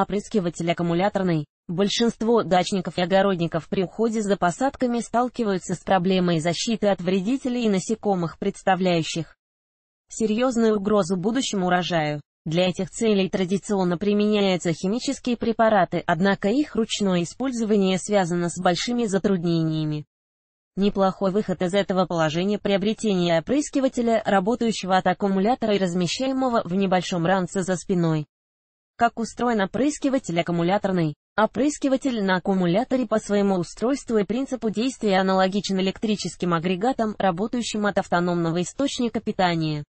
опрыскиватель аккумуляторный. Большинство дачников и огородников при уходе за посадками сталкиваются с проблемой защиты от вредителей и насекомых, представляющих серьезную угрозу будущему урожаю. Для этих целей традиционно применяются химические препараты, однако их ручное использование связано с большими затруднениями. Неплохой выход из этого положения приобретение опрыскивателя, работающего от аккумулятора и размещаемого в небольшом ранце за спиной. Как устроен опрыскиватель аккумуляторный? Опрыскиватель на аккумуляторе по своему устройству и принципу действия аналогичен электрическим агрегатам, работающим от автономного источника питания.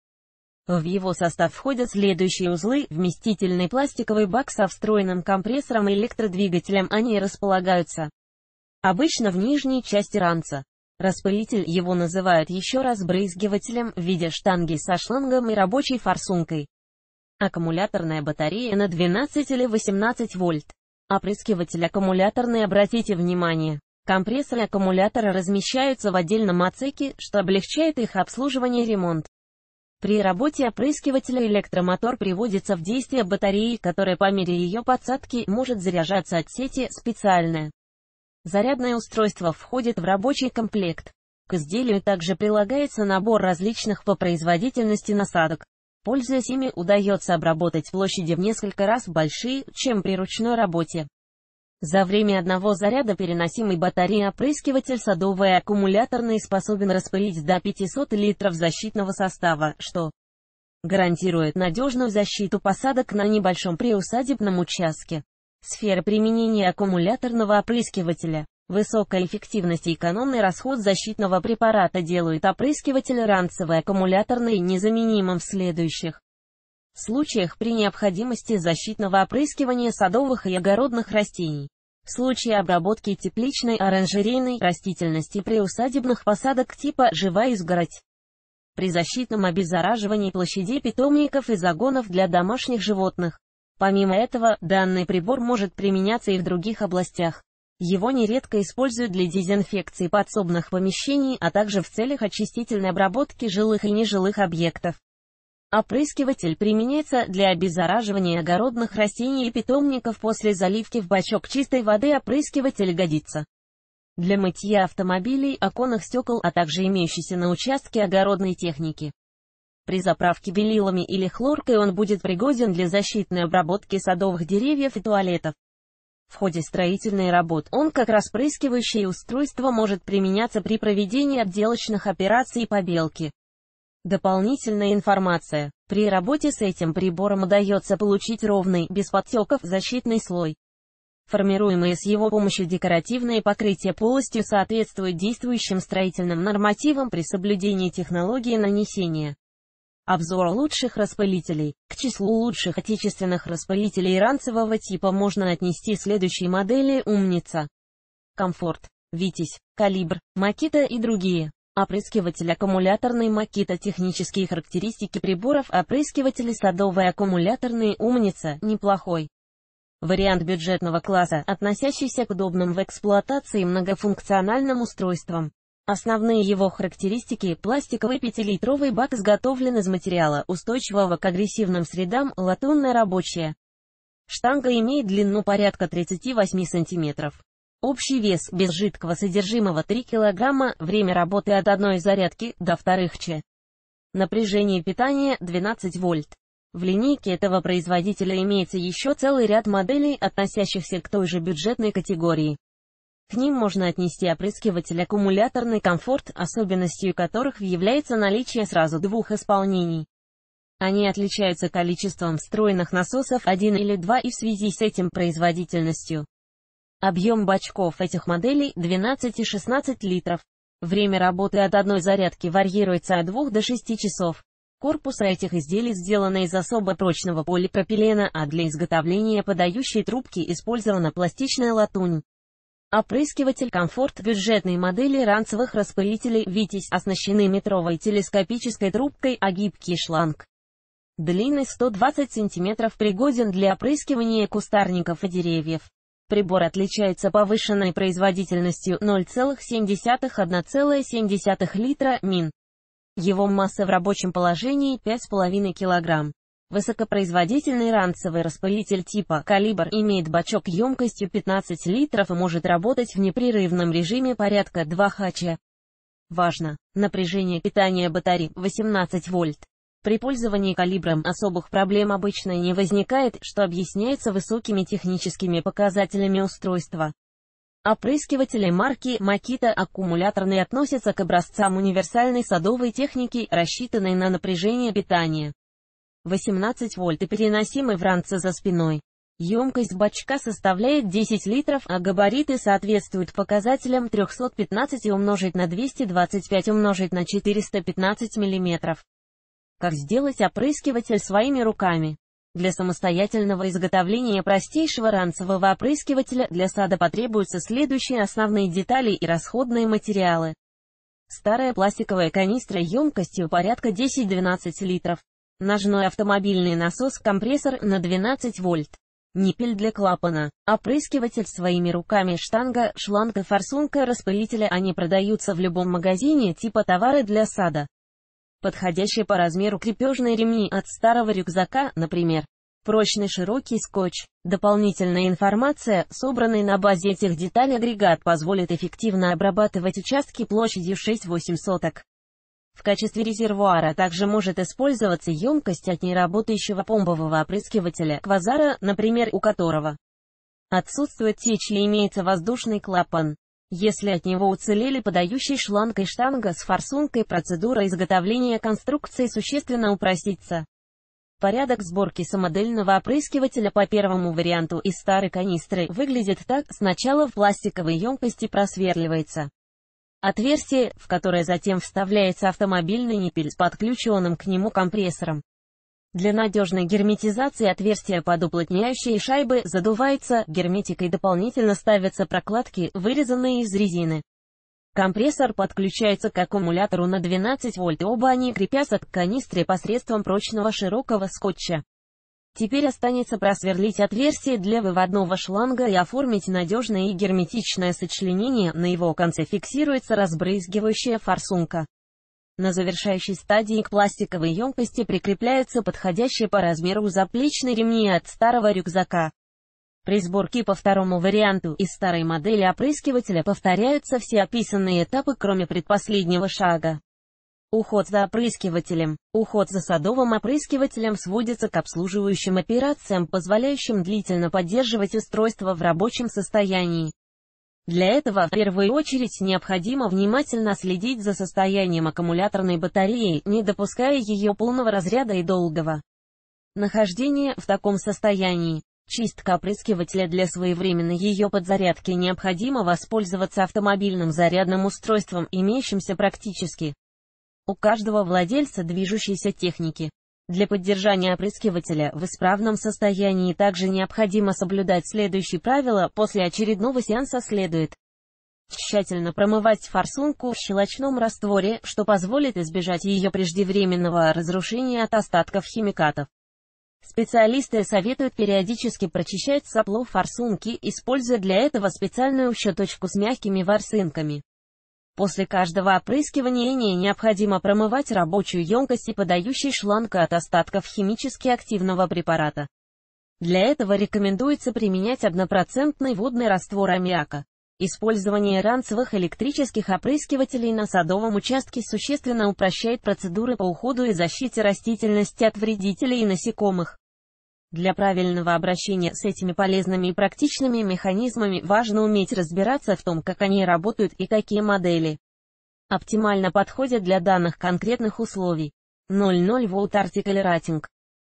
В его состав входят следующие узлы, вместительный пластиковый бак со встроенным компрессором и электродвигателем, они располагаются обычно в нижней части ранца. Распылитель его называют еще разбрызгивателем в виде штанги со шлангом и рабочей форсункой аккумуляторная батарея на 12 или 18 вольт. Опрыскиватель аккумуляторный обратите внимание. Компрессоры аккумулятора размещаются в отдельном отсеке, что облегчает их обслуживание и ремонт. При работе опрыскивателя электромотор приводится в действие батареи, которая по мере ее подсадки может заряжаться от сети специальное. Зарядное устройство входит в рабочий комплект. К изделию также прилагается набор различных по производительности насадок. Пользуясь ими, удается обработать площади в несколько раз большие, чем при ручной работе. За время одного заряда переносимой батареи опрыскиватель садовый аккумуляторный способен распылить до 500 литров защитного состава, что гарантирует надежную защиту посадок на небольшом приусадебном участке. Сфера применения аккумуляторного опрыскивателя Высокая эффективность и экономный расход защитного препарата делают опрыскиватель ранцевый аккумуляторный незаменимым в следующих случаях при необходимости защитного опрыскивания садовых и огородных растений. В случае обработки тепличной оранжерейной растительности при усадебных посадок типа «живая изгородь», при защитном обеззараживании площадей питомников и загонов для домашних животных. Помимо этого, данный прибор может применяться и в других областях. Его нередко используют для дезинфекции подсобных помещений, а также в целях очистительной обработки жилых и нежилых объектов. Опрыскиватель применяется для обеззараживания огородных растений и питомников после заливки в бачок чистой воды опрыскиватель годится. Для мытья автомобилей, оконных стекол, а также имеющейся на участке огородной техники. При заправке белилами или хлоркой он будет пригоден для защитной обработки садовых деревьев и туалетов. В ходе строительной работ он как распрыскивающее устройство может применяться при проведении отделочных операций по белке. Дополнительная информация. При работе с этим прибором удается получить ровный, без подтеков, защитный слой. Формируемые с его помощью декоративные покрытия полностью соответствуют действующим строительным нормативам при соблюдении технологии нанесения. Обзор лучших распылителей. К числу лучших отечественных распылителей ранцевого типа можно отнести следующие модели «Умница», «Комфорт», «Витязь», «Калибр», «Макита» и другие. Опрыскиватель аккумуляторный «Макита» технические характеристики приборов опрыскиватели садовый аккумуляторный «Умница» неплохой. Вариант бюджетного класса, относящийся к удобным в эксплуатации многофункциональным устройствам. Основные его характеристики – пластиковый пятилитровый бак изготовлен из материала, устойчивого к агрессивным средам, латунная рабочая. Штанга имеет длину порядка 38 см. Общий вес без жидкого содержимого 3 кг, время работы от одной зарядки до вторых ч. Напряжение питания 12 вольт. В линейке этого производителя имеется еще целый ряд моделей, относящихся к той же бюджетной категории. К ним можно отнести опрыскиватель аккумуляторный комфорт, особенностью которых является наличие сразу двух исполнений. Они отличаются количеством встроенных насосов один или два и в связи с этим производительностью. Объем бачков этих моделей 12 и 16 литров. Время работы от одной зарядки варьируется от 2 до 6 часов. Корпусы этих изделий сделаны из особо прочного полипропилена, а для изготовления подающей трубки использована пластичная латунь. Опрыскиватель комфорт бюджетной модели ранцевых распылителей «Витязь» оснащены метровой телескопической трубкой, а гибкий шланг длиной 120 см пригоден для опрыскивания кустарников и деревьев. Прибор отличается повышенной производительностью 0,7-1,7 литра мин. Его масса в рабочем положении 5,5 кг. Высокопроизводительный ранцевый распылитель типа «Калибр» имеет бачок емкостью 15 литров и может работать в непрерывном режиме порядка 2 хача. Важно! Напряжение питания батареи 18 вольт. При пользовании калибром особых проблем обычно не возникает, что объясняется высокими техническими показателями устройства. Опрыскиватели марки Makita аккумуляторные относятся к образцам универсальной садовой техники, рассчитанной на напряжение питания. 18 вольт и переносимый в ранце за спиной. Емкость бачка составляет 10 литров, а габариты соответствуют показателям 315 умножить на 225 умножить на 415 мм. Как сделать опрыскиватель своими руками? Для самостоятельного изготовления простейшего ранцевого опрыскивателя для сада потребуются следующие основные детали и расходные материалы. Старая пластиковая канистра емкостью порядка 10-12 литров. Ножной автомобильный насос-компрессор на 12 вольт. Ниппель для клапана. Опрыскиватель своими руками штанга, шланг и форсунка распылителя. Они продаются в любом магазине типа товары для сада. Подходящие по размеру крепежные ремни от старого рюкзака, например. Прочный широкий скотч. Дополнительная информация, собранная на базе этих деталей агрегат, позволит эффективно обрабатывать участки площадью 6-8 соток. В качестве резервуара также может использоваться емкость от неработающего помпового опрыскивателя, квазара, например, у которого отсутствует течь и имеется воздушный клапан. Если от него уцелели подающий шланг и штанга с форсункой, процедура изготовления конструкции существенно упростится. Порядок сборки самодельного опрыскивателя по первому варианту из старой канистры выглядит так, сначала в пластиковой емкости просверливается Отверстие, в которое затем вставляется автомобильный ниппель с подключенным к нему компрессором. Для надежной герметизации отверстия под уплотняющие шайбы задувается герметикой дополнительно ставятся прокладки, вырезанные из резины. Компрессор подключается к аккумулятору на 12 вольт, оба они крепятся к канистре посредством прочного широкого скотча. Теперь останется просверлить отверстие для выводного шланга и оформить надежное и герметичное сочленение, на его конце фиксируется разбрызгивающая форсунка. На завершающей стадии к пластиковой емкости прикрепляются подходящие по размеру заплечные ремни от старого рюкзака. При сборке по второму варианту из старой модели опрыскивателя повторяются все описанные этапы, кроме предпоследнего шага. Уход за опрыскивателем. Уход за садовым опрыскивателем сводится к обслуживающим операциям, позволяющим длительно поддерживать устройство в рабочем состоянии. Для этого, в первую очередь, необходимо внимательно следить за состоянием аккумуляторной батареи, не допуская ее полного разряда и долгого нахождения в таком состоянии. Чистка опрыскивателя для своевременной ее подзарядки необходимо воспользоваться автомобильным зарядным устройством, имеющимся практически у каждого владельца движущейся техники. Для поддержания опрыскивателя в исправном состоянии также необходимо соблюдать следующие правила, после очередного сеанса следует тщательно промывать форсунку в щелочном растворе, что позволит избежать ее преждевременного разрушения от остатков химикатов. Специалисты советуют периодически прочищать сопло форсунки, используя для этого специальную щеточку с мягкими ворсинками. После каждого опрыскивания необходимо промывать рабочую емкость и подающий шланг от остатков химически активного препарата. Для этого рекомендуется применять однопроцентный водный раствор аммиака. Использование ранцевых электрических опрыскивателей на садовом участке существенно упрощает процедуры по уходу и защите растительности от вредителей и насекомых. Для правильного обращения с этими полезными и практичными механизмами важно уметь разбираться в том, как они работают и какие модели оптимально подходят для данных конкретных условий. 00 Volt Article Rating